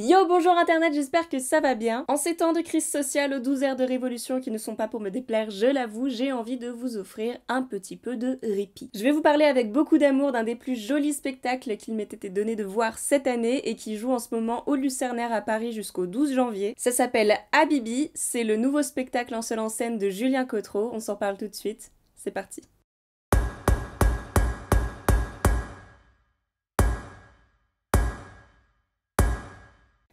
Yo, bonjour Internet, j'espère que ça va bien. En ces temps de crise sociale, aux 12 heures de révolution qui ne sont pas pour me déplaire, je l'avoue, j'ai envie de vous offrir un petit peu de répit. Je vais vous parler avec beaucoup d'amour d'un des plus jolis spectacles qu'il m'ait été donné de voir cette année et qui joue en ce moment au Lucernaire à Paris jusqu'au 12 janvier. Ça s'appelle Habibi, c'est le nouveau spectacle en seule en scène de Julien Cotreau, on s'en parle tout de suite. C'est parti.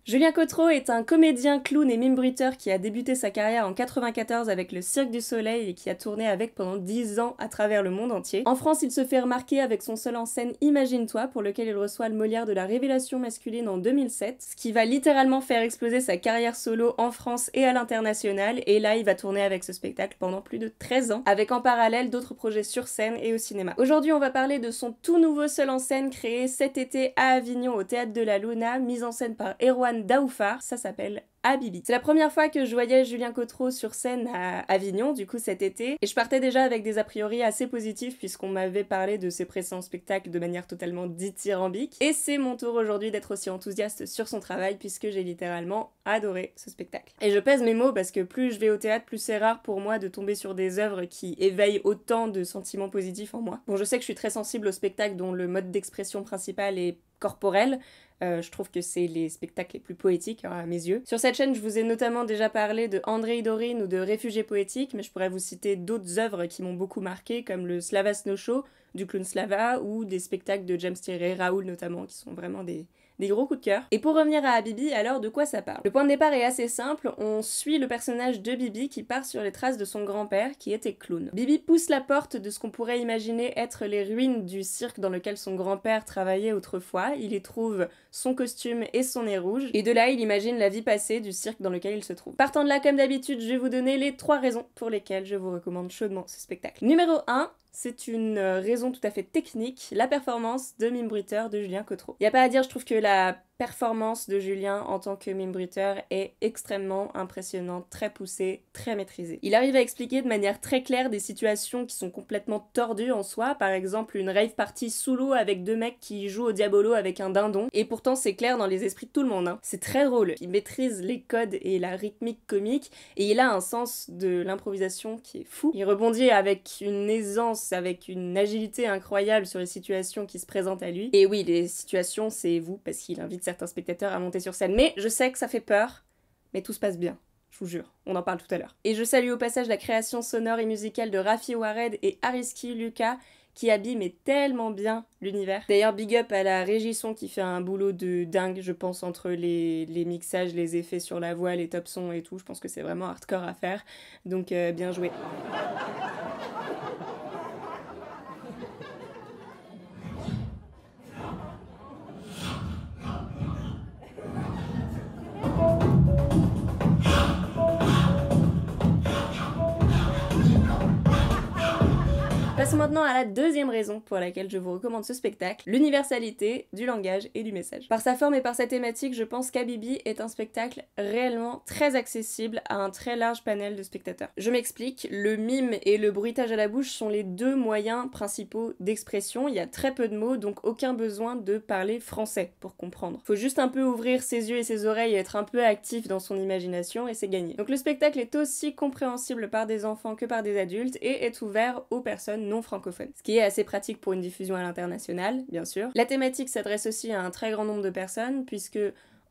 Julien Cottreau est un comédien, clown et mime bruiteur qui a débuté sa carrière en 94 avec le Cirque du Soleil et qui a tourné avec pendant 10 ans à travers le monde entier. En France, il se fait remarquer avec son seul en scène Imagine-toi, pour lequel il reçoit le Molière de la révélation masculine en 2007, ce qui va littéralement faire exploser sa carrière solo en France et à l'international. Et là, il va tourner avec ce spectacle pendant plus de 13 ans, avec en parallèle d'autres projets sur scène et au cinéma. Aujourd'hui, on va parler de son tout nouveau seul en scène créé cet été à Avignon au Théâtre de la Luna, mis en scène par Erwan Stéphane ça s'appelle Habibi. C'est la première fois que je voyais Julien Cotreau sur scène à Avignon, du coup cet été, et je partais déjà avec des a priori assez positifs puisqu'on m'avait parlé de ses précédents spectacles de manière totalement dithyrambique. Et c'est mon tour aujourd'hui d'être aussi enthousiaste sur son travail puisque j'ai littéralement adoré ce spectacle. Et je pèse mes mots parce que plus je vais au théâtre, plus c'est rare pour moi de tomber sur des œuvres qui éveillent autant de sentiments positifs en moi. Bon, je sais que je suis très sensible au spectacle dont le mode d'expression principal est corporelle. Euh, je trouve que c'est les spectacles les plus poétiques hein, à mes yeux. Sur cette chaîne, je vous ai notamment déjà parlé de André Dorin ou de Réfugiés poétiques, mais je pourrais vous citer d'autres œuvres qui m'ont beaucoup marqué, comme le Slava Snow Show du clown Slava ou des spectacles de James Thierry Raoul notamment, qui sont vraiment des, des gros coups de cœur. Et pour revenir à Bibi, alors de quoi ça parle Le point de départ est assez simple, on suit le personnage de Bibi qui part sur les traces de son grand-père qui était clown. Bibi pousse la porte de ce qu'on pourrait imaginer être les ruines du cirque dans lequel son grand-père travaillait autrefois, il y trouve son costume et son nez rouge, et de là il imagine la vie passée du cirque dans lequel il se trouve. Partant de là comme d'habitude, je vais vous donner les trois raisons pour lesquelles je vous recommande chaudement ce spectacle. Numéro 1, c'est une euh, raison tout à fait technique, la performance de Mime de Julien Cotreau. Il a pas à dire, je trouve que la performance de Julien en tant que mime bruteur est extrêmement impressionnante, très poussée, très maîtrisée. Il arrive à expliquer de manière très claire des situations qui sont complètement tordues en soi, par exemple une rave party sous l'eau avec deux mecs qui jouent au diabolo avec un dindon, et pourtant c'est clair dans les esprits de tout le monde. Hein. C'est très drôle, il maîtrise les codes et la rythmique comique, et il a un sens de l'improvisation qui est fou. Il rebondit avec une aisance, avec une agilité incroyable sur les situations qui se présentent à lui, et oui, les situations c'est vous, parce qu'il invite certains spectateurs à monter sur scène. Mais je sais que ça fait peur, mais tout se passe bien. Je vous jure, on en parle tout à l'heure. Et je salue au passage la création sonore et musicale de Rafi Wared et Ariski Luca, qui abîment tellement bien l'univers. D'ailleurs, big up à la régisson qui fait un boulot de dingue, je pense, entre les, mixages, les effets sur la voix, les top sons et tout. Je pense que c'est vraiment hardcore à faire. Donc, euh, bien joué. Passons maintenant à la deuxième raison pour laquelle je vous recommande ce spectacle, l'universalité du langage et du message. Par sa forme et par sa thématique, je pense qu'Abibi est un spectacle réellement très accessible à un très large panel de spectateurs. Je m'explique, le mime et le bruitage à la bouche sont les deux moyens principaux d'expression, il y a très peu de mots, donc aucun besoin de parler français pour comprendre. Faut juste un peu ouvrir ses yeux et ses oreilles et être un peu actif dans son imagination et c'est gagné. Donc le spectacle est aussi compréhensible par des enfants que par des adultes et est ouvert aux personnes non francophones, ce qui est assez pratique pour une diffusion à l'international, bien sûr. La thématique s'adresse aussi à un très grand nombre de personnes, puisque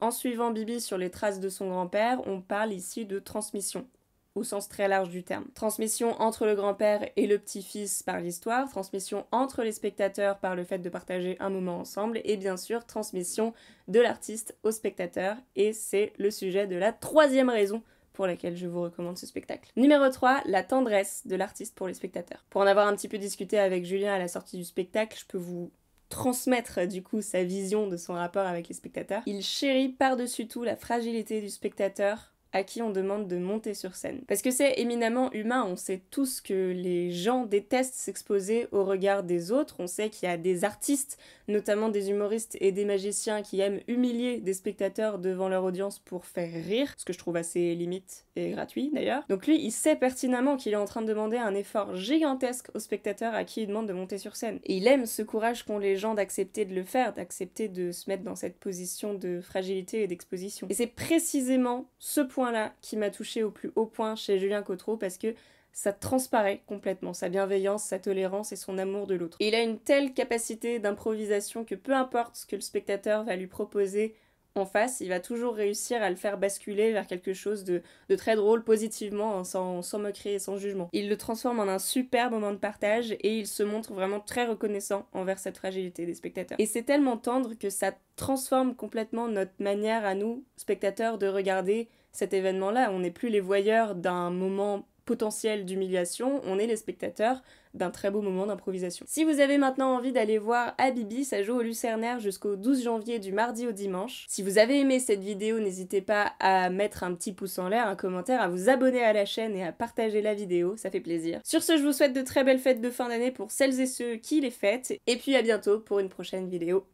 en suivant Bibi sur les traces de son grand-père, on parle ici de transmission au sens très large du terme. Transmission entre le grand-père et le petit-fils par l'histoire, transmission entre les spectateurs par le fait de partager un moment ensemble, et bien sûr transmission de l'artiste au spectateur, et c'est le sujet de la troisième raison pour laquelle je vous recommande ce spectacle. Numéro 3, la tendresse de l'artiste pour les spectateurs. Pour en avoir un petit peu discuté avec Julien à la sortie du spectacle, je peux vous transmettre du coup sa vision de son rapport avec les spectateurs. Il chérit par-dessus tout la fragilité du spectateur à qui on demande de monter sur scène. Parce que c'est éminemment humain, on sait tous que les gens détestent s'exposer au regard des autres, on sait qu'il y a des artistes, notamment des humoristes et des magiciens, qui aiment humilier des spectateurs devant leur audience pour faire rire, ce que je trouve assez limite et gratuit d'ailleurs. Donc lui, il sait pertinemment qu'il est en train de demander un effort gigantesque aux spectateurs à qui il demande de monter sur scène. Et il aime ce courage qu'ont les gens d'accepter de le faire, d'accepter de se mettre dans cette position de fragilité et d'exposition. Et c'est précisément ce point là qui m'a touché au plus haut point chez Julien Cotreau parce que ça transparaît complètement, sa bienveillance, sa tolérance et son amour de l'autre. Il a une telle capacité d'improvisation que peu importe ce que le spectateur va lui proposer en face, il va toujours réussir à le faire basculer vers quelque chose de, très drôle, positivement, hein, sans, sans moquerie et sans jugement. Il le transforme en un super moment de partage et il se montre vraiment très reconnaissant envers cette fragilité des spectateurs. Et c'est tellement tendre que ça transforme complètement notre manière à nous, spectateurs, de regarder cet événement-là. On n'est plus les voyeurs d'un moment potentiel d'humiliation, on est les spectateurs d'un très beau moment d'improvisation. Si vous avez maintenant envie d'aller voir Abibi ça joue au Lucernaire jusqu'au 12 janvier du mardi au dimanche. Si vous avez aimé cette vidéo, n'hésitez pas à mettre un petit pouce en l'air, un commentaire, à vous abonner à la chaîne et à partager la vidéo, ça fait plaisir. Sur ce, je vous souhaite de très belles fêtes de fin d'année pour celles et ceux qui les fêtent, et puis à bientôt pour une prochaine vidéo.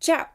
Ciao